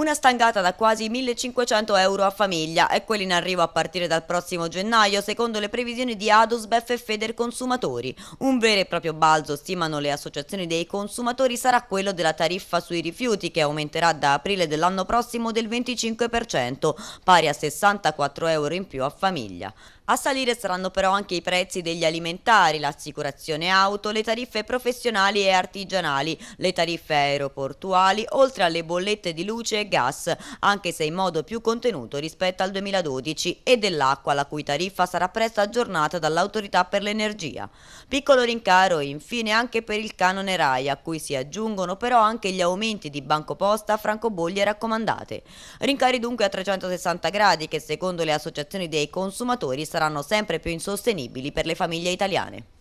Una stangata da quasi 1.500 euro a famiglia è quella in arrivo a partire dal prossimo gennaio secondo le previsioni di Adusbef e Feder Consumatori. Un vero e proprio balzo, stimano le associazioni dei consumatori, sarà quello della tariffa sui rifiuti che aumenterà da aprile dell'anno prossimo del 25%, pari a 64 euro in più a famiglia. A salire saranno però anche i prezzi degli alimentari, l'assicurazione auto, le tariffe professionali e artigianali, le tariffe aeroportuali, oltre alle bollette di luce e gas, anche se in modo più contenuto rispetto al 2012, e dell'acqua, la cui tariffa sarà presto aggiornata dall'Autorità per l'Energia. Piccolo rincaro infine anche per il canone RAI, a cui si aggiungono però anche gli aumenti di bancoposta, francobolli e raccomandate. Rincari dunque a 360 gradi che secondo le associazioni dei consumatori saranno saranno sempre più insostenibili per le famiglie italiane.